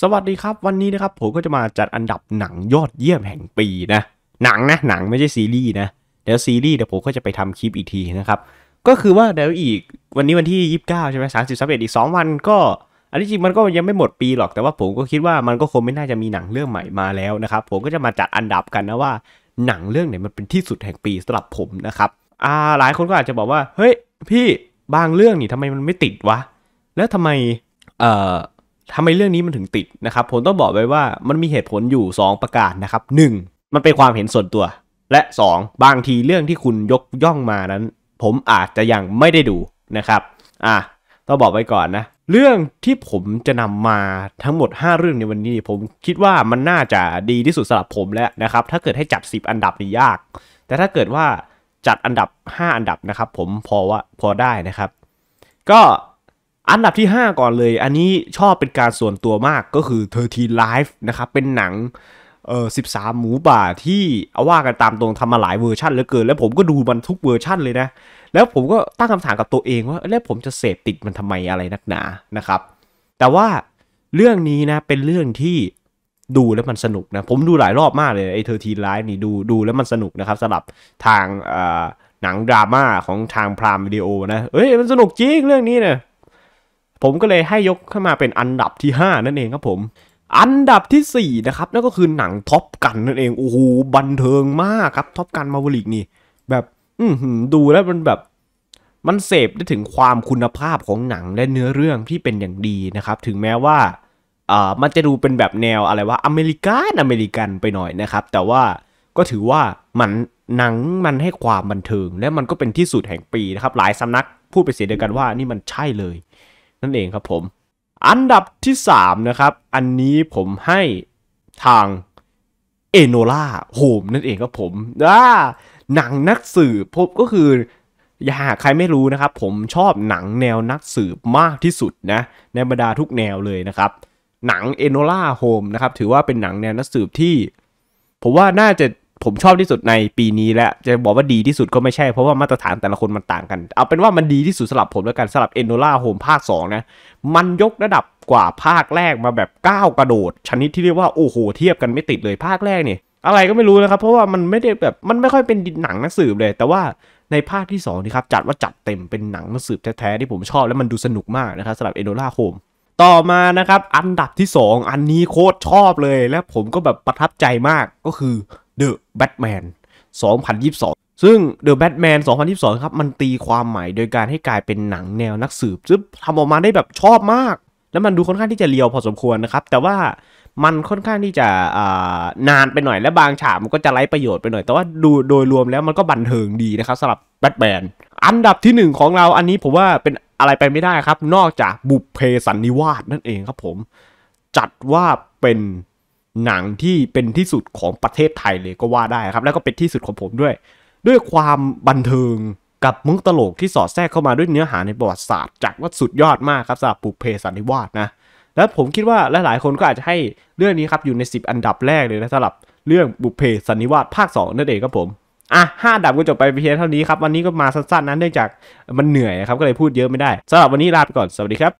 สวัสดีครับ วันนี้นะครับผมก็จะมาจัดอันดับหนังยอดเยี่ยมแห่งปีนะหนังนะหนังไม่ใช่ซีรีส์นะเดี๋ยวซีรีส์เดี๋ยวผมก็จะไปทำคลิปอีกทีนะครับ ก็คือว่าเดี๋ยวอีก วันนี้วันที่ 29ใช่ไหมสามสิบสามเอ็ดอีกงวันก็ อันที่จริงมันก็ยังไม่หมดปีหรอกแต่ว่าผมก็คิดว่ามันก็คงไม่น่าจะมีหนังเรื่องใหม่มาแล้วนะครับ ผมก็จะมาจัดอันดับกันนะว่าหนังเรื่องไหนมันเป็นที่สุดแห่งปีสำหรับผมนะครับ อ่าหลายคนก็อาจจะบอกว่า เฮ้ยพี่บางเรื่องนี่ทำไมมันไม่ติดวะแล้วทำไม เอ่อทำไมเรื่องนี้มันถึงติดนะครับ ผมต้องบอกไว้ว่ามันมีเหตุผลอยู่ 2 ประการนะครับ 1. มันเป็นความเห็นส่วนตัว และ 2. บางทีเรื่องที่คุณยกย่องมานั้น ผมอาจจะยังไม่ได้ดูนะครับ อ่ะต้องบอกไว้ก่อนนะเรื่องที่ผมจะนำมาทั้งหมด5เรื่องในวันนี้ ผมคิดว่ามันน่าจะดีที่สุดสำหรับผมแล้วนะครับถ้าเกิดให้จัด10อันดับนี่ยาก แต่ถ้าเกิดว่าจัดอันดับ 5 อันดับนะครับผมพอว่าพอได้นะครับ ก็อันดับที่ 5 ก่อนเลยอันนี้ชอบเป็นการส่วนตัวมากก็คือเธอทีไลฟ์นะครับเป็นหนังเออสิบสามหมูป่า ที่เอาว่ากันตามตรงทำมาหลายเวอร์ชันเหลือเกินแล้วผมก็ดูมันทุกเวอร์ชันเลยนะแล้วผมก็ตั้งคำถามกับตัวเองว่าแล้วผมจะเสพติดมันทำไมอะไรนักหนานะครับ แต่ว่าเรื่องนี้นะเป็นเรื่องที่ดูแล้วมันสนุกนะผมดูหลายรอบมากเลยไอ้เธอทีไลฟ์นี่ดูดูแล้วมันสนุกนะครับสำหรับทางอ่หนังดราม่าของทางพรามวิดีโอนะเอ้ยมันสนุกจริงเรื่องนี้เนะี่ยผมก็เลยให้ยกขึ้นมาเป็นอันดับที่ 5 นั่นเองครับผม อันดับที่4นะครับนั่นก็คือหนังท็อปกันนั่นเองโอ้โหบันเทิงมากครับท็อปกันมาวลิกนี่แบบ อืดูแล้วมันแบบ มันเสพได้ถึงความคุณภาพของหนังและเนื้อเรื่องที่เป็นอย่างดีนะครับ ถึงแม้ว่าอ่ามันจะดูเป็นแบบแนวอะไรว่าอเมริกันอเมริกันไปหน่อยนะครับ แต่ว่าก็ถือว่ามันหนังมันให้ความบันเทิง และมันก็เป็นที่สุดแห่งปีนะครับ หลายสำนักพูดไปเสียเดียวกันว่านี่มันใช่เลยนั่นเองครับผม อันดับที่3นะครับ อันนี้ผมให้ทางเอโนล่าโฮมนั่นเองครับผมอ่าหนังนักสืบพบก็คือ อย่าหาใครไม่รู้นะครับ ผมชอบหนังแนวนักสืบมากที่สุดนะในบรรดาทุกแนวเลยนะครับ หนังเอโนล่าโฮมนะครับถือว่าเป็นหนังแนวนักสืบที่ ผมว่าน่าจะผมชอบที่สุดในปีนี้และจะบอกว่าดีที่สุดก็ไม่ใช่ เพราะว่ามาตรฐานแต่ละคนมันต่างกัน เอาเป็นว่ามันดีที่สุดสลับผมแล้วกันสลับเอโนล่าโฮมภาค2นะ มันยกระดับกว่าภาคแรกมาแบบก้าวกระโดดชนิดที่เรียกว่าโอ้โหเทียบกันไม่ติดเลยภาคแรกเนี่ยอะไรก็ไม่รู้นะครับเพราะว่ามันไม่ได้แบบมันไม่ค่อยเป็นหนังนักสืบเลย แต่ว่าในภาคที่2นี่ครับจัดว่าจัดเต็มเป็นหนังนักสืบแท้ๆที่ผมชอบและมันดูสนุกมากนะครับสำหรับเอโนล่าโฮมต่อมานะครับอันดับที่ 2 อันนี้โคตรชอบเลยและผมก็แบบประทับใจมากก็คือ The Batman 2022 ซึ่ง The Batman 2022 ครับมันตีความใหม่ โดยการให้กลายเป็นหนังแนวนักสืบ ซึ่งทำออกมาได้แบบชอบมาก แล้วมันดูค่อนข้างที่จะเลียวพอสมควรนะครับ แต่ว่ามันค่อนข้างที่จะนานไปหน่อยและบางฉากมันก็จะไร้ประโยชน์ไปหน่อย แต่ว่าดูโดยรวมแล้วมันก็บันเทิงดีนะครับสำหรับแบทแมนอันดับที่ 1 ของเราอันนี้ผมว่าเป็นอะไรไปไม่ได้ครับ นอกจากบุพเพสันนิวาสนั่นเองครับผม จัดว่าเป็นหนังที่เป็นที่สุดของประเทศไทยเลยก็ว่าได้ครับแล้วก็เป็นที่สุดของผมด้วย ด้วยความบันเทิงกับมุกตลกที่สอดแทรกเข้ามาด้วยเนื้อหาในประวัติศาสตร์จัดว่าสุดยอดมากครับสำหรับปุเพสันนิวาสนะและผมคิดว่าหลายๆคนก็อาจจะให้เรื่องนี้ครับอยู่ใน 10 อันดับแรกเลยนะสำหรับเรื่องบุพเพสันนิวาสภาค 2 นั่นเองครับผมอ่ะห้าดับก็จบไปเพียงเท่านี้ครับวันนี้ก็มาสั้นๆนั้นเนื่องจากมันเหนื่อยครับก็เลยพูดเยอะไม่ได้สำหรับวันนี้ลาไปก่อนสวัสดีครับ